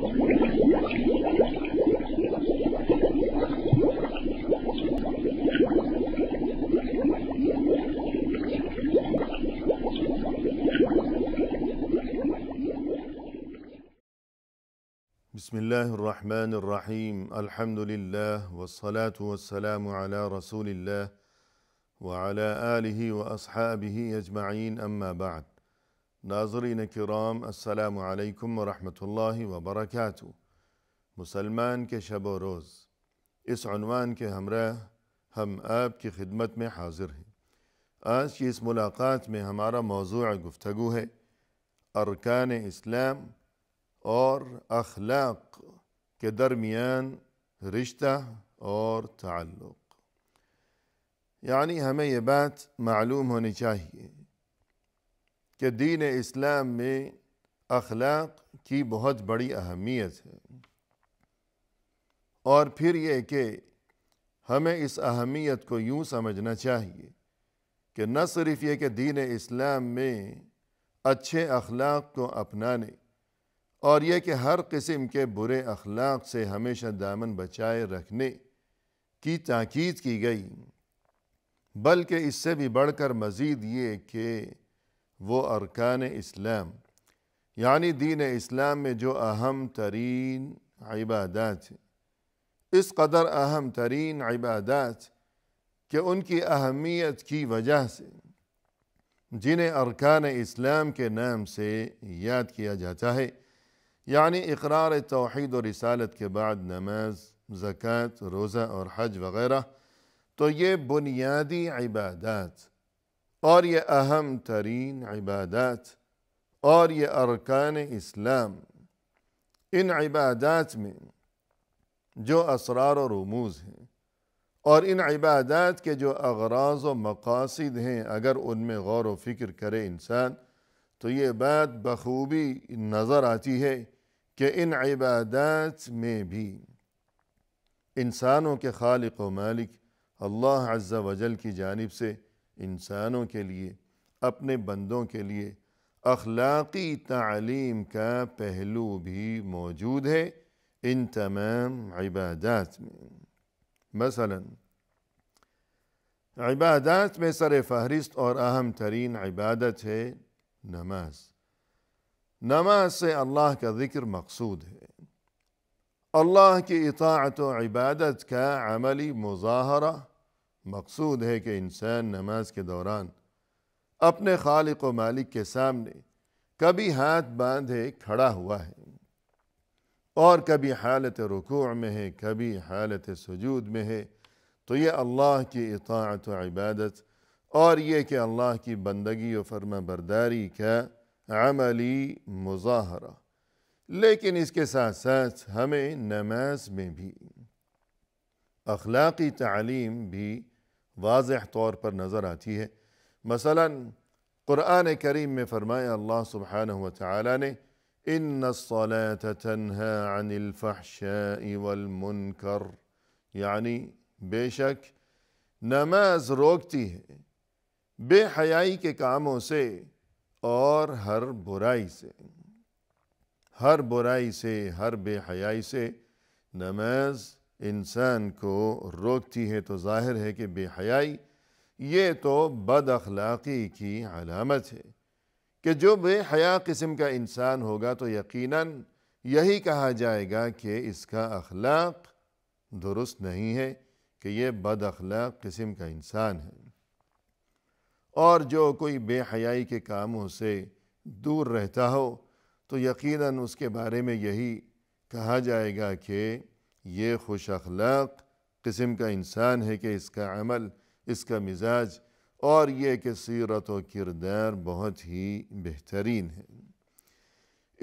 بسم الله الرحمن الرحيم الحمد لله والصلاة والسلام على رسول الله وعلى آله وأصحابه أجمعين أما بعد नाजरीन कराम असलकम वरहमल वबरक मुसलमान के शब रोज़ इसवान के हमरा हम आपकी खिदमत में हाजिर हैं आज की इस मुलाकात में हमारा मौजू गुफ्तु है अरकान इस्लाम और अखलाक के दरमियान रिश्ता और ताल्लुक़ यानी हमें यह बात मालूम होनी चाहिए कि दीन इस्लाम में अखलाक की बहुत बड़ी अहमियत है और फिर ये कि हमें इस अहमियत को यूँ समझना चाहिए कि न सिर्फ ये कि दीन इस्लाम में अच्छे अखलाक को अपनाने और यह कि हर किस्म के बुरे अखलाक से हमेशा दामन बचाए रखने की ताकीद की गई बल्कि इससे भी बढ़कर मज़ीद ये कि वो अरकान इस्लाम यानी दीन इस्लाम में जो अहम तरीन इबादत इस कदर अहम तरीन इबादत कि उनकी अहमियत की वजह से जिन्हें अरकान इस्लाम के नाम से याद किया जाता है यानी इकरार तोहद और रिसालत के बाद नमाज ज़क़़ रोज़ा और हज वग़ैरह तो ये बुनियादी इबादत और ये अहम तरीन इबादत और ये अरकान इस्लाम इन इबादत में जो असरार और रमूज़ हैं और इन इबादत के जो अगराज व मकासद हैं अगर उनमें गौर व फिक्र करे इंसान तो ये बात बखूबी नज़र आती है कि इन इबादत में भी इंसानों के खालिक व मालिक अल्लाह अज्जा वजल की जानब से इंसानों के लिए अपने बंदों के लिए अखलाक़ी तालीम का पहलू भी मौजूद है इन तमाम इबादत में मसला इबादत में सर फहरिस्त और अहम तरीन इबादत है नमाज नमाज से अल्लाह का ज़िक्र मकसूद है अल्लाह की इतात व इबादत का अमली मुजाहरा मकसूद है कि इंसान नमाज के दौरान अपने खालिक व मालिक के सामने कभी हाथ बांधे खड़ा हुआ है और कभी हालत रुकू में है कभी हालत सजूद में है तो ये अल्लाह की इतात व इबादत और ये कि अल्लाह की बंदगी व फर्मा बरदारी का अमली मुजाहरा लेकिन इसके साथ साथ हमें नमाज में भी अखलाक़ी तालीम भी वाज तौर पर नज़र आती है मसला क़ुरान करीम में फ़रमाया अल्लाह सुबहान ताली ने इन तनहाफहशलमुनकर यानी बेशक नमाज रोकती है बेहयाई के कामों से और हर बुराई से हर बुराई से हर बेहयाई से नमाज इंसान को रोकती है तो ज़ाहिर है कि बेहयाई ये तो बद अखलाक़ी की अलामत है कि जो बेहया किस्म का इंसान होगा तो यकीनन यही कहा जाएगा कि इसका अखलाक दुरुस्त नहीं है कि ये बद अखलाक किस्म का इंसान है और जो कोई बेहयाई के कामों से दूर रहता हो तो यकीनन उसके बारे में यही कहा जाएगा कि ये खुश अखलाक किस्म का इंसान है कि इसका अमल इसका मिजाज और ये कि सीरत व किरदार बहुत ही बेहतरीन है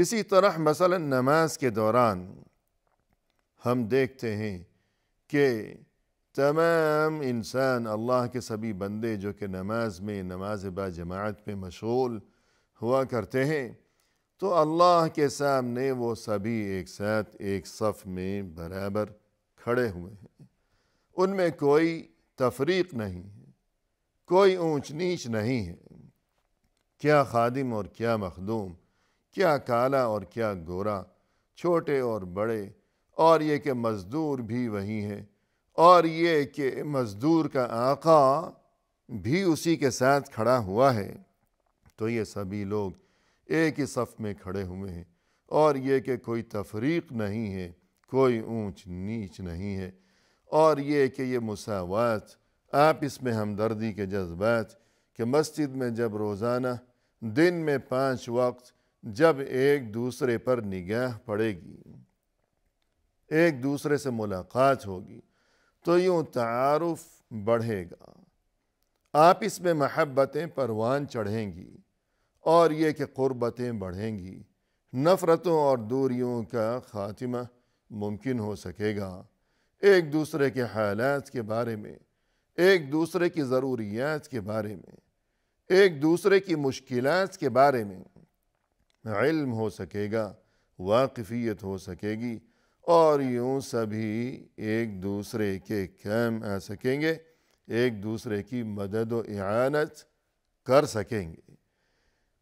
इसी तरह मसला नमाज के दौरान हम देखते हैं कि तमाम इंसान अल्लाह के सभी बंदे जो कि नमाज में नमाज बाजमात में मशगूल हुआ करते हैं तो अल्लाह के सामने वो सभी एक साथ एक सफ़ में बराबर खड़े हुए हैं उनमें कोई तफरीक नहीं है कोई ऊंच नीच नहीं है क्या खादिम और क्या मखदूम क्या काला और क्या गोरा छोटे और बड़े और ये कि मज़दूर भी वही हैं और ये कि मज़दूर का आका भी उसी के साथ खड़ा हुआ है तो ये सभी लोग एक ही सफ़ में खड़े हुए हैं और ये कि कोई तफरीक नहीं है कोई ऊंच नीच नहीं है और ये कि ये मुसावात आप इसमें हमदर्दी के जज्बात कि मस्जिद में जब रोज़ाना दिन में पाँच वक्त जब एक दूसरे पर निगाह पड़ेगी एक दूसरे से मुलाकात होगी तो यूँ तारफ़ बढ़ेगा आप इसमें महब्बतें परवान चढ़ेंगी और ये कि कुर्बतें बढ़ेंगी नफ़रतों और दूरियों का ख़ात्मा मुमकिन हो सकेगा एक दूसरे के हालात के बारे में एक दूसरे की ज़रूरियात के बारे में एक दूसरे की मुश्किल के बारे में इल्म हो सकेगा वाकफियत हो सकेगी और यूँ सभी एक दूसरे के काम आ सकेंगे एक दूसरे की मदद वानत कर सकेंगे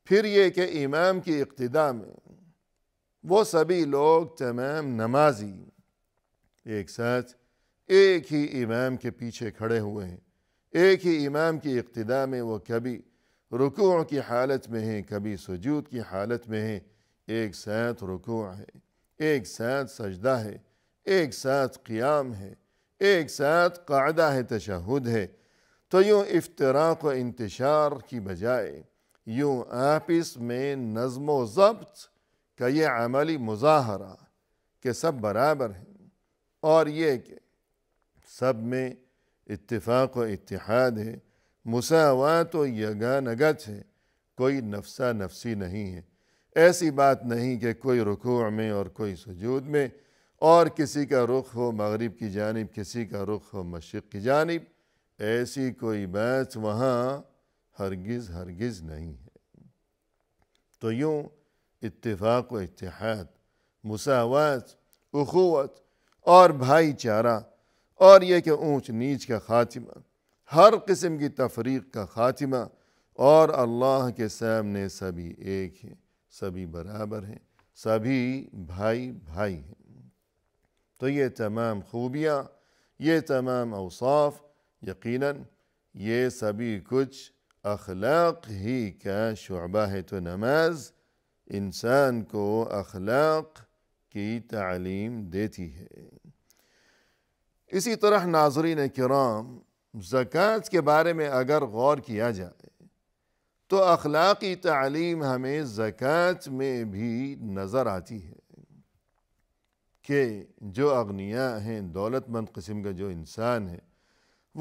फिर ये कि इमाम की इब्तदा में वो सभी लोग तमाम नमाजी एक साथ एक ही इमाम के पीछे खड़े हुए हैं एक ही इमाम की इब्तदा में वो कभी रुकूँ की हालत में है कभी सजूद की हालत में है एक साथ रुकूँ है एक साथ सजदा है एक साथ क़ियाम है एक साथ कायदा है तशहद है तो यूँ इफ्तराक व इंतशार की बजाय यूं आपस में नज़म ज़ब्त का ये अमली मुजाहरा कि सब बराबर हैं और ये कि सब में इत्तेफाक व इतिहाद है मुसावात व यगानगत है कोई नफसा नफसी नहीं है ऐसी बात नहीं कि कोई रुकू में और कोई सजूद में और किसी का रुख हो मगरब की जानब किसी का रुख हो मशरक़ की जानब ऐसी कोई बात वहाँ हरगिज़ हरगिज़ नहीं है तो यूँ इतफ़ाक़ व इतिहाद मुसावत अखोत और भाईचारा और यह कि ऊँच नीच का खात्मा हर किस्म की तफरीक का खात्मा और अल्लाह के सामने सभी एक हैं सभी बराबर हैं सभी भाई भाई हैं तो ये तमाम खूबियाँ ये तमाम अवसाफ यकीनन ये सभी कुछ अखलाक ही का शुबा है तो नमाज इंसान को अखलाक की तालीम देती है इसी तरह नाजरीन कराम ज़क़ात के बारे में अगर गौर किया जाए तो अखलाकी तालीम हमें जक़ात में भी नज़र आती है कि जो अग्निया हैं दौलतमंद कस्म का जो इंसान है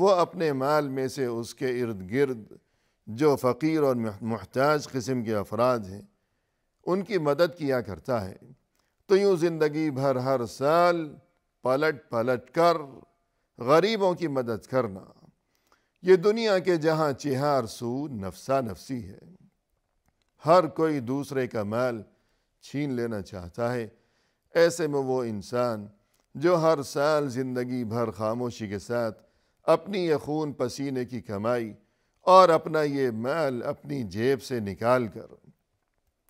वो अपने माल में से उसके इर्द गिर्द जो फ़कीर और महताज किस्म के अफराद हैं उनकी मदद किया करता है तो यूँ ज़िंदगी भर हर साल पलट पलट कर गरीबों की मदद करना ये दुनिया के जहाँ चिहार सू नफसा नफसी है हर कोई दूसरे का माल छीन लेना चाहता है ऐसे में वो इंसान जो हर साल ज़िंदगी भर खामोशी के साथ अपनी ये खून पसीने की कमाई और अपना ये माल अपनी जेब से निकाल कर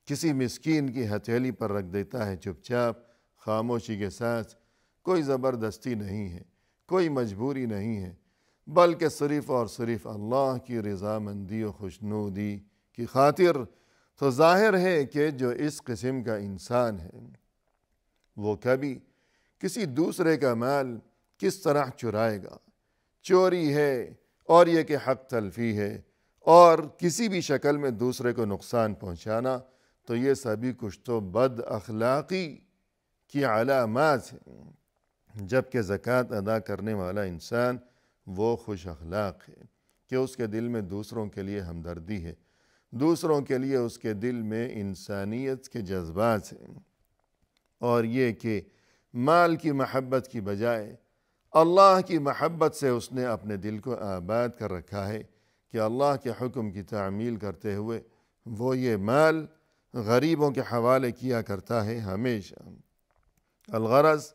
किसी मिसकीन की हथेली पर रख देता है चुपचाप खामोशी के साथ कोई ज़बरदस्ती नहीं है कोई मजबूरी नहीं है बल्कि सिर्फ़ और सिर्फ़ अल्लाह की रजामंदी और खुशनुदी की खातिर तो ज़ाहिर है कि जो इस किस्म का इंसान है वो कभी किसी दूसरे का माल किस तरह चुराएगा चोरी है और यह कि हक तलफी है और किसी भी शक्ल में दूसरे को नुकसान पहुँचाना तो ये सभी कुछ तो बद अखलाक़ी की अलामत है जबकि ज़क़़त अदा करने वाला इंसान वो खुश अखलाक है कि उसके दिल में दूसरों के लिए हमदर्दी है दूसरों के लिए उसके दिल में इंसानियत के जज्बात हैं और ये कि माल की महब्बत की बजाय अल्लाह की महब्बत से उसने अपने दिल को आबाद कर रखा है कि अल्लाह के हुक्म की तामील करते हुए वो ये माल गरीबों के हवाले किया करता है हमेशा अलगरस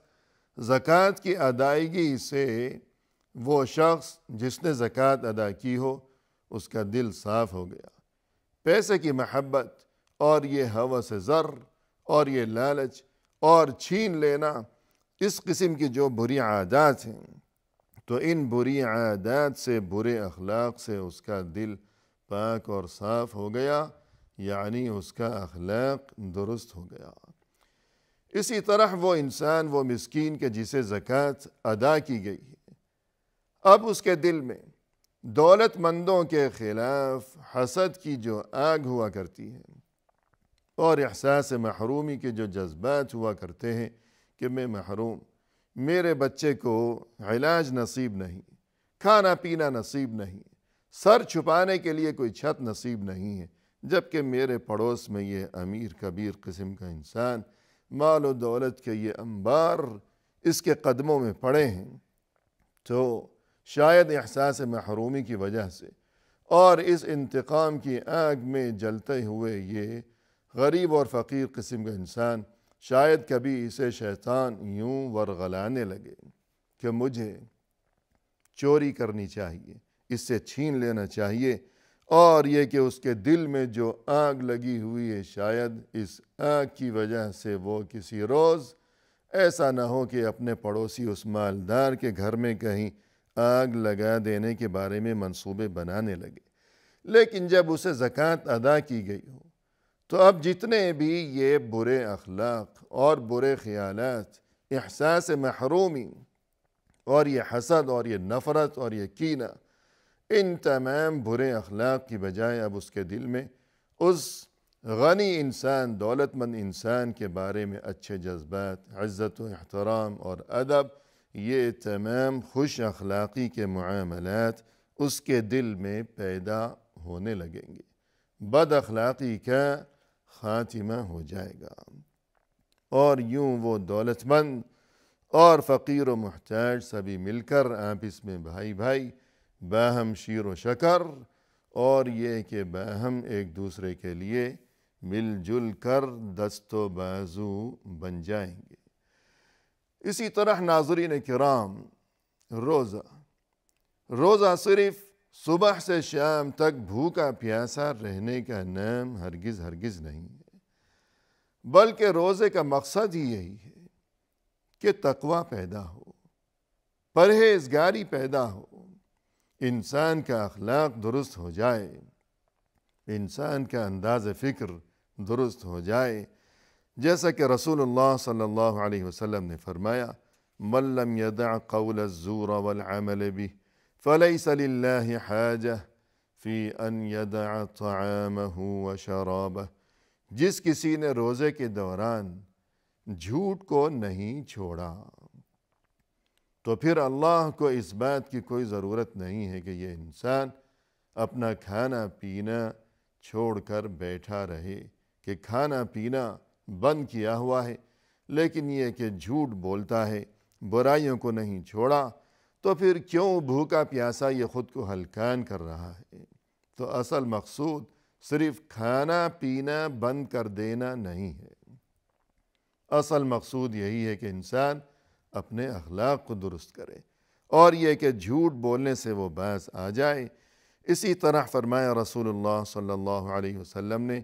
ज़क़़त की अदायगी से वो शख्स जिसने ज़क़़त अदा की हो उसका दिल साफ़ हो गया पैसे की महब्बत और ये हवा से ज़र और ये लालच और छीन लेना इस किस्म की जो बुरी आदात हैं तो इन बुरी आदात से बुरे अखलाक से उसका दिल पाक और साफ़ हो गया यानी उसका अखलाक दुरुस्त हो गया इसी तरह वो इंसान वो मस्किन के जिसे ज़क़़त अदा की गई है अब उसके दिल में दौलतमंदों के ख़िलाफ़ हसद की जो आग हुआ करती है और एहसास महरूमी के जो जज्बात हुआ करते हैं कि मैं महरूम मेरे बच्चे को इलाज नसीब नहीं खाना पीना नसीब नहीं सर छुपाने के लिए कोई छत नसीब नहीं है जबकि मेरे पड़ोस में ये अमीर कबीर किस्म का इंसान माल और दौलत के ये अंबार इसके कदमों में पड़े हैं तो शायद एहसास महरूमी की वजह से और इस इंतकाम की आग में जलते हुए ये गरीब और फ़कीर किस्म का इंसान शायद कभी इसे शैतान यूं वरगलाने लगे कि मुझे चोरी करनी चाहिए इससे छीन लेना चाहिए और ये कि उसके दिल में जो आग लगी हुई है शायद इस आग की वजह से वो किसी रोज़ ऐसा ना हो कि अपने पड़ोसी उस मालदार के घर में कहीं आग लगा देने के बारे में मंसूबे बनाने लगे लेकिन जब उसे ज़क़़त अदा की गई हो तो अब जितने भी ये बुरे अखलाक और बुरे ख़्याल एहसास महरूमी और ये हसद और ये नफ़रत और ये कीना इन तमाम बुरे अखलाक की बजाय अब उसके दिल में उस गनी इंसान दौलतमंद इंसान के बारे में अच्छे जज्बात इज़्ज़त एहतराम और अदब ये तमाम खुश अखलाक़ी के मामलत उसके दिल में पैदा होने लगेंगे बद अखलाक़ी का खातिमा हो जाएगा और यूं वो दौलतमंद और फ़कीर व महताज सभी मिलकर आपस में भाई भाई बहम शीर व शकर और ये कि बहम एक दूसरे के लिए मिलजुल कर दस्तो बाजू बन जाएंगे इसी तरह नाजरीन कराम रोज़ा रोज़ा सिर्फ़ सुबह से शाम तक भूखा प्यासा रहने का नाम हरगिज़ हरगिज़ नहीं है बल्कि रोज़े का मकसद ही यही है कि तकवा पैदा हो परहेजगारी पैदा हो इंसान का अखलाक दुरुस्त हो जाए इंसान का अंदाज फ़िक्र दुरुस्त हो जाए जैसा कि रसूलुल्लाह सल्लल्लाहु अलैहि वसल्लम ने फरमाया मल्लम यदा कौल ज़ूर वल अमल भी فليس لله حاجة في أن यदा طعامه وشرابه जिस किसी ने रोज़े के दौरान झूठ को नहीं छोड़ा तो फिर अल्लाह को इस बात की कोई ज़रूरत नहीं है कि यह इंसान अपना खाना पीना छोड़कर बैठा रहे कि खाना पीना बंद किया हुआ है लेकिन यह कि झूठ बोलता है बुराइयों को नहीं छोड़ा तो फिर क्यों भूखा प्यासा ये ख़ुद को हलकान कर रहा है तो असल मकसूद सिर्फ खाना पीना बंद कर देना नहीं है असल मकसूद यही है कि इंसान अपने अखलाक को दुरुस्त करे और यह कि झूठ बोलने से वो बास आ जाए इसी तरह फरमाया रसूलुल्लाह सल्लल्लाहु अलैहि वसल्लम ने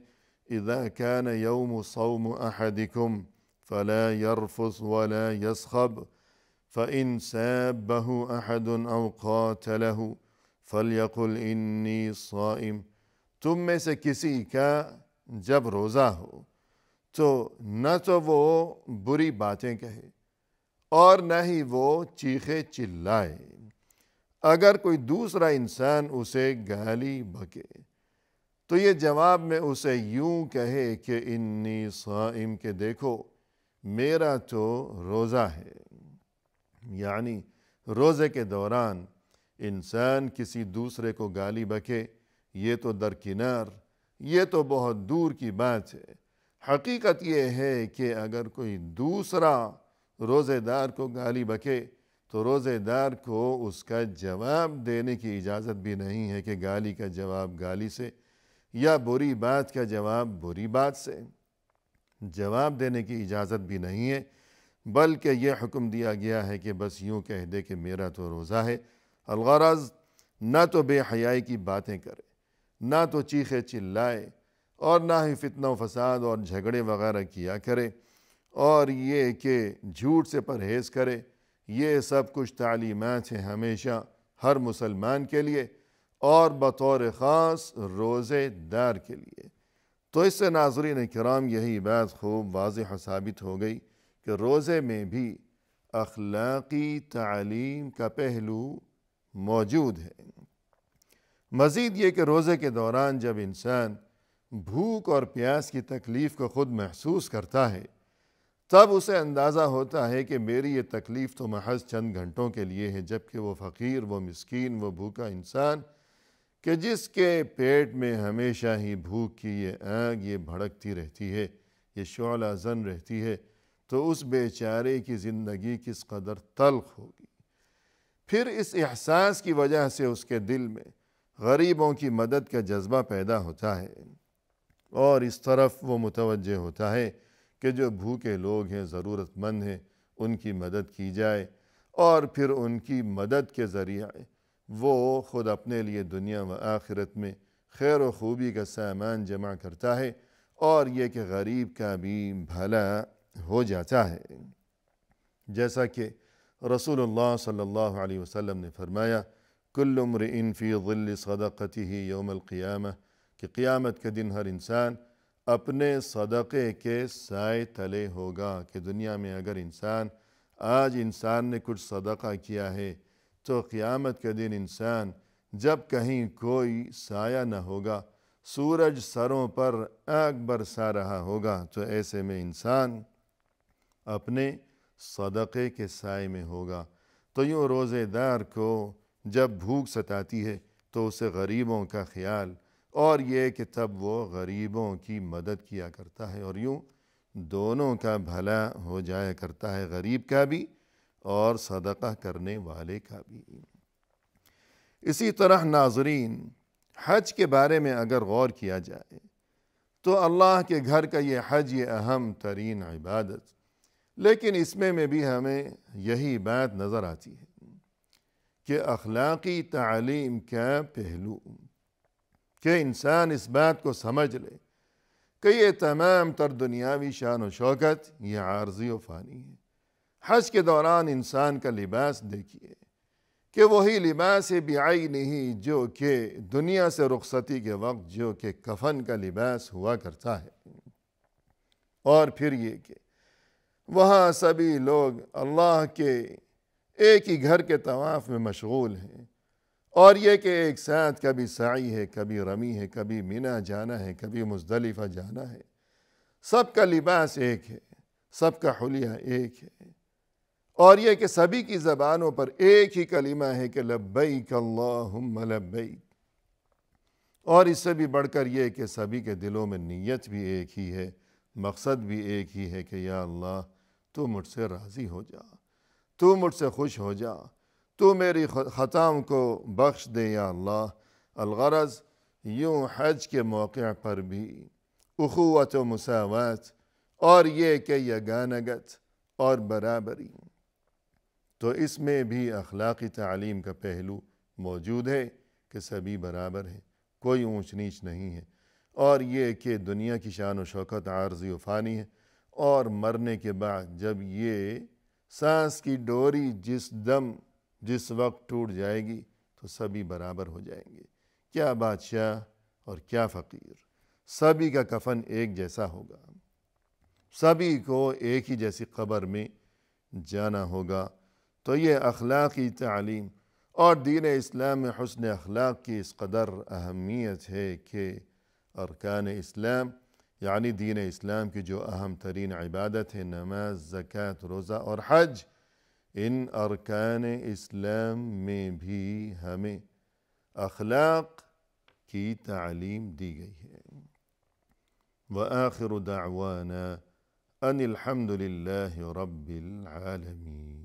इदा कान यौम सौम अहदिकुम फ़ला यरफ़ुस वला यसखब فإن سابه أحد أو قاتله फलयकुल इन्नी साइम तुम में से किसी का जब रोज़ा हो तो न तो वो बुरी बातें कहे और न ही वो चीखे चिल्लाए अगर कोई दूसरा इंसान उसे गाली बके तो ये जवाब में उसे यूं कहे कि इन्नी साइम के देखो मेरा तो रोज़ा है यानी रोज़े के दौरान इंसान किसी दूसरे को गाली बके ये तो दरकिनार ये तो बहुत दूर की बात है हकीकत ये है कि अगर कोई दूसरा रोज़ेदार को गाली बके तो रोज़ेदार को उसका जवाब देने की इजाज़त भी नहीं है कि गाली का जवाब गाली से या बुरी बात का जवाब बुरी बात से जवाब देने की इजाज़त भी नहीं है बल्कि यह हुक्म दिया गया है कि बस यूँ कह दे कि मेरा तो रोज़ा है अलगरज ना तो बेहयाई की बातें करे ना तो चीखे चिल्लाए और ना ही फितना फसाद और झगड़े वगैरह किया करे और ये कि झूठ से परहेज़ करे ये सब कुछ तालीमत हैं हमेशा हर मुसलमान के लिए और बतौर ख़ास रोज़ेदार के लिए तो इससे नाजरीन कराम यही बात खूब वाज साबित हो गई कि रोज़े में भी अखलाक़ी तालीम का पहलू मौजूद है मज़ीद ये कि रोज़े के दौरान जब इंसान भूख और प्यास की तकलीफ़ को ख़ुद महसूस करता है तब उसे अंदाज़ा होता है कि मेरी ये तकलीफ़ तो महज चंद घंटों के लिए है जबकि वो फ़कीर वो मिसकीन वो भूखा इंसान कि जिसके पेट में हमेशा ही भूख की ये आग ये भड़कती रहती है ये शोला जन रहती है तो उस बेचारे की ज़िंदगी किस कदर तलख होगी फिर इस एहसास की वजह से उसके दिल में गरीबों की मदद का जज्बा पैदा होता है और इस तरफ वो मुतवजह होता है कि जो भूखे लोग हैं ज़रूरतमंद हैं उनकी मदद की जाए और फिर उनकी मदद के ज़रिए वो ख़ुद अपने लिए दुनिया व आखिरत में खैर व खूबी का सामान जमा करता है और ये कि गरीब का भी भला हो जाता है जैसा कि रसूल सल्ला अलैहि ने फरमाया कुल उम्र इनफ़ी ज़िल सदाक़ती ही योमलक़ियाम कि क़ियामत के दिन हर इंसान अपने सदक़े के साय तले होगा कि दुनिया में अगर इंसान आज इंसान ने कुछ सदका किया है तो क़ियामत के दिन इंसान जब कहीं कोई साया न होगा सूरज सरों पर आग बरसा रहा होगा तो ऐसे में इंसान अपने सदक़े के साय में होगा तो यूँ रोज़ेदार को जब भूख सताती है तो उसे गरीबों का ख्याल और ये कि तब वो गरीबों की मदद किया करता है और यूँ दोनों का भला हो जाया करता है गरीब का भी और सदका करने वाले का भी इसी तरह नाजरीन हज के बारे में अगर गौर किया जाए तो अल्लाह के घर का ये हज ये अहम तरीन इबादत लेकिन इसमें में भी हमें यही बात नज़र आती है कि अखलाक़ी तालीम का पहलू कि इंसान इस बात को समझ ले कि ये तमाम तर दुनियावी शान व शौकत ये आर्जी व फ़ानी है हज के दौरान इंसान का लिबास देखिए कि वही लिबास आई नहीं जो कि दुनिया से रुखसती के वक्त जो कि कफन का लिबास हुआ करता है और फिर ये कि वहाँ सभी लोग अल्लाह के एक ही घर के तवाफ़ में मशगूल हैं और ये कि एक साथ कभी साई है कभी रमी है कभी मिना जाना है कभी मुजदलिफ़ा जाना है सबका लिबास एक है सबका हलिया एक है और यह कि सभी की ज़बानों पर एक ही कलीमा है कि लब्बई अल्लाहुम्म और इससे भी बढ़कर यह कि सभी के दिलों में नीयत भी एक ही है मकसद भी एक ही है कि या अल्लाह तू मुझसे राज़ी हो जा तू मुझसे खुश हो जा तू मेरी ख़ताम को बख्श दे या अल्लाह अलगरज़ यूँ हज के मौक़ पर भी अखुवत व मसावत और ये कि यगानगत और बराबरी तो इसमें भी अखलाक़ी तालीम का पहलू मौजूद है कि सभी बराबर हैं कोई ऊँच नीच नहीं है और ये कि दुनिया की शान व शौकत आर्जी व फ़ानी है और मरने के बाद जब ये सांस की डोरी जिस दम जिस वक्त टूट जाएगी तो सभी बराबर हो जाएंगे क्या बादशाह और क्या फ़कीर सभी का कफन एक जैसा होगा सभी को एक ही जैसी ख़बर में जाना होगा तो ये अखलाकी तालीम और दीन इस्लाम में हसन अखलाक की इस कदर अहमियत है कि अरकान इस्लाम یعنی يعني دین اسلام کی جو اہم ترین عبادت ہے نماز زکاة روزہ اور حج ان ارکان اسلام میں بھی ہمیں اخلاق کی تعلیم دی گئی ہے وآخر دعوانا ان الحمد لله رب العالمين